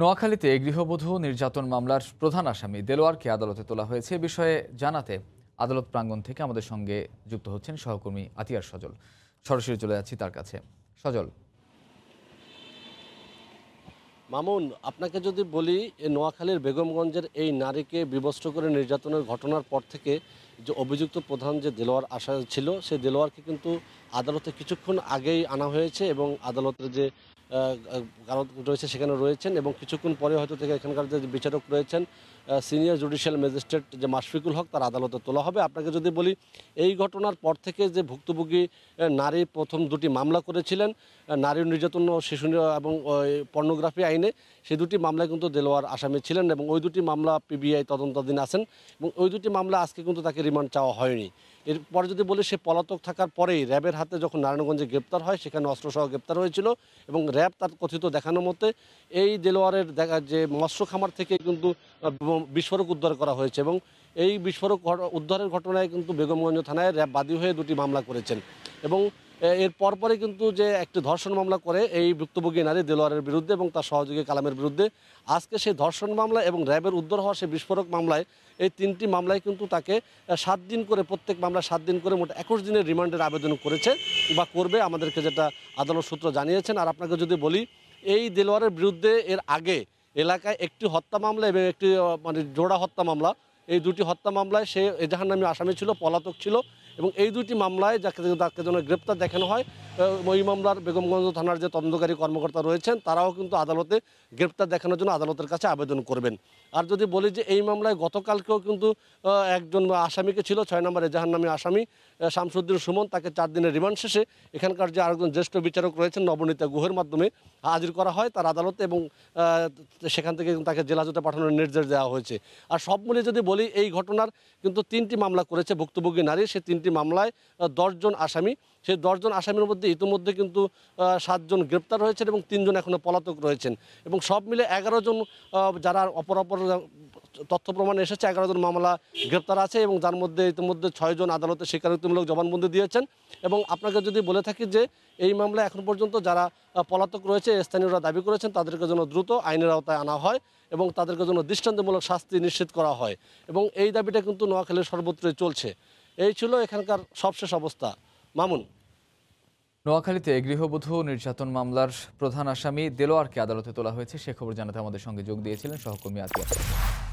নোয়াখালীতে গৃহবধূ নির্যাতন মামলার প্রধান আসামি দেলোয়ারকে আদালতে তোলা হয়েছে এ বিষয়ে জানাতে আদালত প্রাঙ্গণ থেকে আমাদের সঙ্গে যুক্ত হচ্ছেন সহকর্মী আতিয়ার সজল সরাসরি চলে যাচ্ছি তার কাছে সজল মামুন আপনাকে যদি বলি নোয়াখালীর বেগমগঞ্জের এই নারীকে বিবস্ত্র করে নির্যাতনের ঘটনার পর থেকে যে অভিযুক্ত প্রধান যে দেলোয়ার আসা ছিল সেই দেলোয়ারকে কিন্তু আদালতে কিছুক্ষণ আগেই আনা হয়েছে এবং আদালতের যে কারণ রয়েছে সেখানে রয়েছেন এবং কিছুক্ষণ পরে হয়তো থেকে এখানকার যে বিচারক রয়েছেন সিনিয়র জুডিশিয়াল ম্যাজিস্ট্রেট যে মাশফিকুল হক তার আদালতে তোলা হবে আপনাকে যদি বলি এই ঘটনার পর থেকে যে ভুক্তভোগী নারী প্রথম দুটি মামলা করেছিলেন নারী নির্যাতন ও শিশু এবং পর্নোগ্রাফি আইনে সেই দুটি মামলায় কিন্তু দেলোয়ার আসামি ছিলেন এবং ওই দুটি মামলা পিবিআই তদন্তাধীন আছেন এবং ওই দুটি মামলা আজকে কিন্তু তাকে রিমান্ড চাওয়া হয়নি এরপরে যদি বলি সে পলাতক থাকার পরেই র্যাবের হাতে যখন নারায়ণগঞ্জে গ্রেপ্তার হয় সেখানে অস্ত্রসহ গ্রেপ্তার হয়েছিল এবং র্যাব তার কথিত দেখানো মতে এই দেলোয়ারের দেখা যে মৎস্য খামার থেকে কিন্তু বিস্ফোরক উদ্ধার করা হয়েছে এবং এই বিস্ফোরক উদ্ধারের ঘটনায় কিন্তু বেগমগঞ্জ থানায় র্যাব বাদী হয়ে দুটি মামলা করেছেন এবং এর পরপরই কিন্তু যে একটি ধর্ষণ মামলা করে এই ভুক্তভোগী নারী দেলোয়ারের বিরুদ্ধে এবং তার সহযোগী কালামের বিরুদ্ধে আজকে সেই ধর্ষণ মামলা এবং র্যাবের উদ্ধার হওয়া সেই বিস্ফোরক মামলায় এই তিনটি মামলায় কিন্তু তাকে সাত দিন করে প্রত্যেক মামলা সাত দিন করে মোট একুশ দিনের রিমান্ডের আবেদন করেছে বা করবে আমাদেরকে যেটা আদালত সূত্র জানিয়েছেন আর আপনাকে যদি বলি এই দেলোয়ারের বিরুদ্ধে এর আগে এলাকায় একটি হত্যা মামলা এবং একটি মানে জোড়া হত্যা মামলা এই দুটি হত্যা মামলায় সে এজাহার নামে আসামি ছিল পলাতক ছিল এবং এই দুটি মামলায় যাকে তাকে যেন গ্রেপ্তার দেখানো হয় ওই মামলার বেগমগঞ্জ থানার যে তদন্তকারী কর্মকর্তা রয়েছেন তারাও কিন্তু আদালতে গ্রেপ্তার দেখানোর জন্য আদালতের কাছে আবেদন করবেন আর যদি বলি যে এই মামলায় গতকালকেও কিন্তু একজন আসামিকে ছিল ছয় নম্বরে জাহান নামে আসামি শামসুদ্দিন সুমন তাকে চার দিনের রিমান্ড শেষে এখানকার যে আরেকজন জ্যেষ্ঠ বিচারক রয়েছেন নবনীতা গুহের মাধ্যমে হাজির করা হয় তার আদালতে এবং সেখান থেকে তাকে জেলা জেলাজোটে পাঠানোর নির্দেশ দেওয়া হয়েছে আর সব মিলিয়ে যদি বলি এই ঘটনার কিন্তু তিনটি মামলা করেছে ভুক্তভোগী নারী সে তিনটি তিনটি মামলায় দশজন আসামি সেই দশজন আসামির মধ্যে ইতিমধ্যে কিন্তু সাতজন গ্রেপ্তার হয়েছেন এবং তিনজন এখনও পলাতক রয়েছেন এবং সব মিলে এগারো জন যারা অপর অপর তথ্য প্রমাণ এসেছে এগারো জন মামলা গ্রেপ্তার আছে এবং যার মধ্যে ইতিমধ্যে ছয়জন আদালতে স্বীকারোক্তিমূলক জবানবন্দি দিয়েছেন এবং আপনাকে যদি বলে থাকি যে এই মামলায় এখন পর্যন্ত যারা পলাতক রয়েছে স্থানীয়রা দাবি করেছেন তাদেরকে যেন দ্রুত আইনের আওতায় আনা হয় এবং তাদেরকে যেন দৃষ্টান্তমূলক শাস্তি নিশ্চিত করা হয় এবং এই দাবিটা কিন্তু নোয়াখালীর সর্বত্রই চলছে এই ছিল এখানকার সবশেষ অবস্থা মামুন নোয়াখালীতে গৃহবধূ নির্যাতন মামলার প্রধান আসামি দেলোয়ারকে আদালতে তোলা হয়েছে সে খবর জানাতে আমাদের সঙ্গে যোগ দিয়েছিলেন সহকর্মী আতিয়া